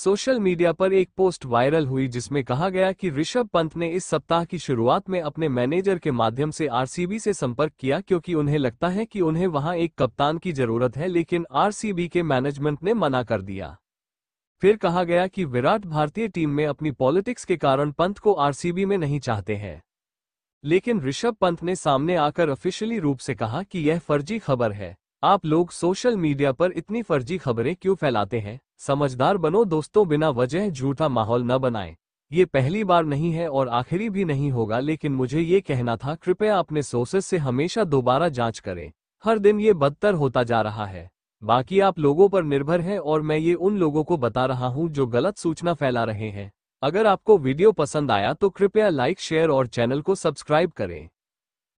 social media पर एक post viral हुई जिसमें कहा गया कि ऋषभ पंत ने इस सप्ताह की शुरुआत में अपने मैनेजर के माध्यम से आरसीबी से संपर्क किया क्योंकि उन्हें लगता है कि उन्हें वहां एक कप्तान की जरूरत है लेकिन आरसीबी के मैनेजमेंट ने मना कर दिया फिर कहा गया कि विराट भारतीय टीम में अपनी पॉलिटिक्स के कारण पंत को आरसीबी में नहीं चाहते हैं लेकिन ऋषभ पंत ने सामने आकर ऑफिशियली रूप से कहा कि यह फर्जी खबर है आप लोग सोशल मीडिया पर इतनी फर्जी खबरें क्यों फैलाते हैं समझदार बनो दोस्तों बिना वजह झूठा माहौल न बनाएं ये पहली बार नहीं है और आखिरी भी नहीं होगा लेकिन मुझे ये कहना था कृपया अपने सोर्सेस से हमेशा दोबारा जांच करें हर दिन ये बदतर होता जा रहा है बाकी आप लोगों पर निर्भर है और मैं ये उन लोगों को बता रहा हूँ जो गलत सूचना फैला रहे हैं अगर आपको वीडियो पसंद आया तो कृपया लाइक शेयर और चैनल को सब्सक्राइब करें